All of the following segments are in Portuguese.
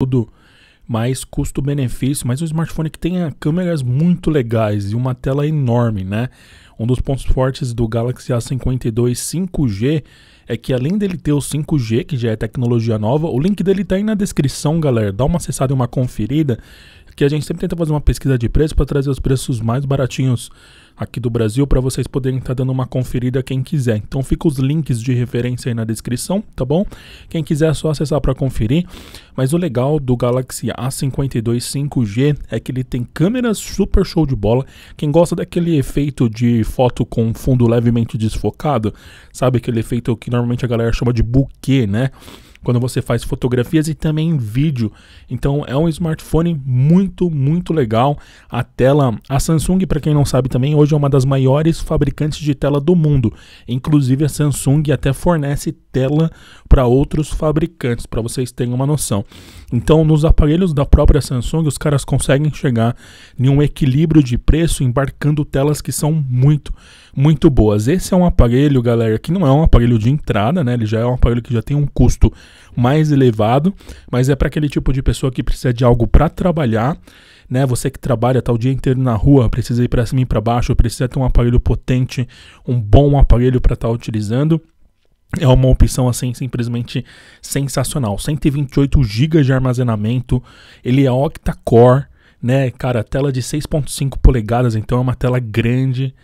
tudo mais custo-benefício, mas um smartphone que tenha câmeras muito legais e uma tela enorme, né? Um dos pontos fortes do Galaxy A52 5G é que além dele ter o 5G, que já é tecnologia nova, o link dele tá aí na descrição, galera. Dá uma acessada e uma conferida que a gente sempre tenta fazer uma pesquisa de preço para trazer os preços mais baratinhos aqui do Brasil para vocês poderem estar tá dando uma conferida quem quiser. Então fica os links de referência aí na descrição, tá bom? Quem quiser é só acessar para conferir. Mas o legal do Galaxy A52 5G é que ele tem câmeras super show de bola. Quem gosta daquele efeito de foto com fundo levemente desfocado, sabe aquele efeito que normalmente a galera chama de buquê né? quando você faz fotografias e também vídeo. Então é um smartphone muito, muito legal. A tela, a Samsung, para quem não sabe também, hoje é uma das maiores fabricantes de tela do mundo. Inclusive a Samsung até fornece tela para outros fabricantes, para vocês terem uma noção. Então, nos aparelhos da própria Samsung, os caras conseguem chegar em um equilíbrio de preço embarcando telas que são muito, muito boas. Esse é um aparelho, galera, que não é um aparelho de entrada, né? Ele já é um aparelho que já tem um custo mais elevado, mas é para aquele tipo de pessoa que precisa de algo para trabalhar, né? Você que trabalha tá o dia inteiro na rua, precisa ir para cima e para baixo, precisa ter um aparelho potente, um bom aparelho para estar tá utilizando. É uma opção assim simplesmente sensacional. 128 GB de armazenamento, ele é octa-core, né? Cara, tela de 6.5 polegadas, então é uma tela grande.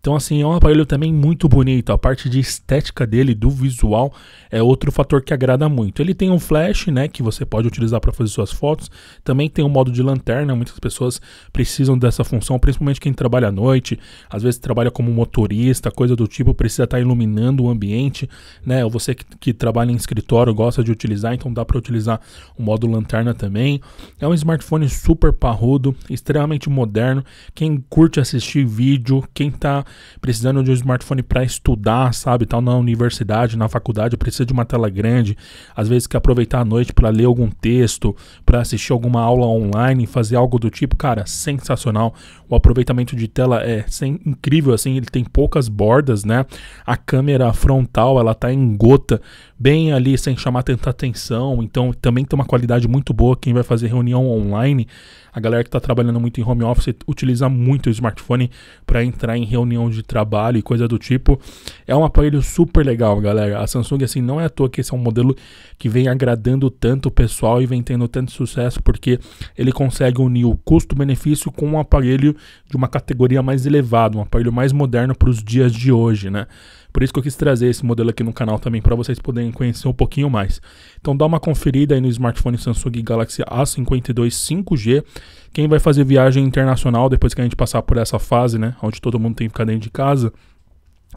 Então, assim, é um aparelho também muito bonito. A parte de estética dele, do visual, é outro fator que agrada muito. Ele tem um flash, né, que você pode utilizar para fazer suas fotos. Também tem um modo de lanterna. Muitas pessoas precisam dessa função, principalmente quem trabalha à noite. Às vezes trabalha como motorista, coisa do tipo, precisa estar tá iluminando o ambiente, né? Ou você que, que trabalha em escritório gosta de utilizar, então dá para utilizar o modo lanterna também. É um smartphone super parrudo, extremamente moderno. Quem curte assistir vídeo, quem tá precisando de um smartphone para estudar, sabe, tal, na universidade, na faculdade, precisa de uma tela grande, às vezes quer aproveitar a noite para ler algum texto, para assistir alguma aula online, fazer algo do tipo, cara, sensacional. O aproveitamento de tela é sem, incrível, assim, ele tem poucas bordas, né? A câmera frontal, ela tá em gota, bem ali, sem chamar tanta atenção, então também tem uma qualidade muito boa. Quem vai fazer reunião online, a galera que está trabalhando muito em home office, utiliza muito o smartphone para entrar em reunião de trabalho e coisa do tipo. É um aparelho super legal, galera. A Samsung, assim, não é à toa que esse é um modelo que vem agradando tanto o pessoal e vem tendo tantos sucesso porque ele consegue unir o custo-benefício com um aparelho de uma categoria mais elevada, um aparelho mais moderno para os dias de hoje, né? Por isso que eu quis trazer esse modelo aqui no canal também para vocês poderem conhecer um pouquinho mais. Então dá uma conferida aí no smartphone Samsung Galaxy A52 5G. Quem vai fazer viagem internacional depois que a gente passar por essa fase, né, onde todo mundo tem que ficar dentro de casa,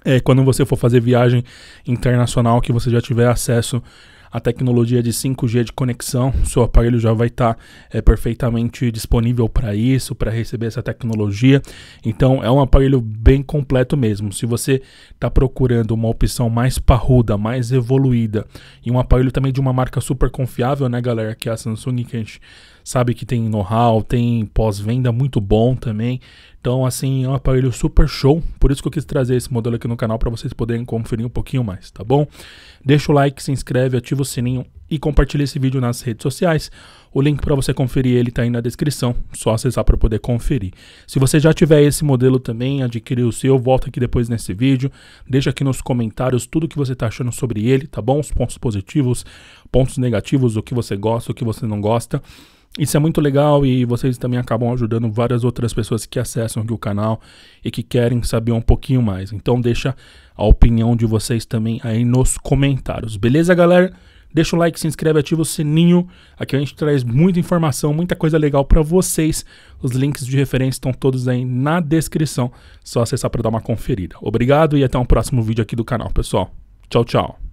é quando você for fazer viagem internacional que você já tiver acesso a tecnologia de 5G de conexão, seu aparelho já vai estar tá, é, perfeitamente disponível para isso, para receber essa tecnologia. Então é um aparelho bem completo mesmo. Se você está procurando uma opção mais parruda, mais evoluída e um aparelho também de uma marca super confiável, né, galera? Que é a Samsung, que a gente sabe que tem know-how, tem pós-venda muito bom também, então, assim, é um aparelho super show. Por isso que eu quis trazer esse modelo aqui no canal para vocês poderem conferir um pouquinho mais, tá bom? Deixa o like, se inscreve, ativa o sininho e compartilha esse vídeo nas redes sociais. O link para você conferir ele está aí na descrição, só acessar para poder conferir. Se você já tiver esse modelo também, adquirir o seu, volta aqui depois nesse vídeo, deixa aqui nos comentários tudo que você está achando sobre ele, tá bom? Os pontos positivos, pontos negativos, o que você gosta, o que você não gosta. Isso é muito legal e vocês também acabam ajudando várias outras pessoas que acessam aqui o canal e que querem saber um pouquinho mais. Então deixa a opinião de vocês também aí nos comentários. Beleza, galera? Deixa o like, se inscreve, ativa o sininho. Aqui a gente traz muita informação, muita coisa legal para vocês. Os links de referência estão todos aí na descrição. Só acessar para dar uma conferida. Obrigado e até um próximo vídeo aqui do canal, pessoal. Tchau, tchau.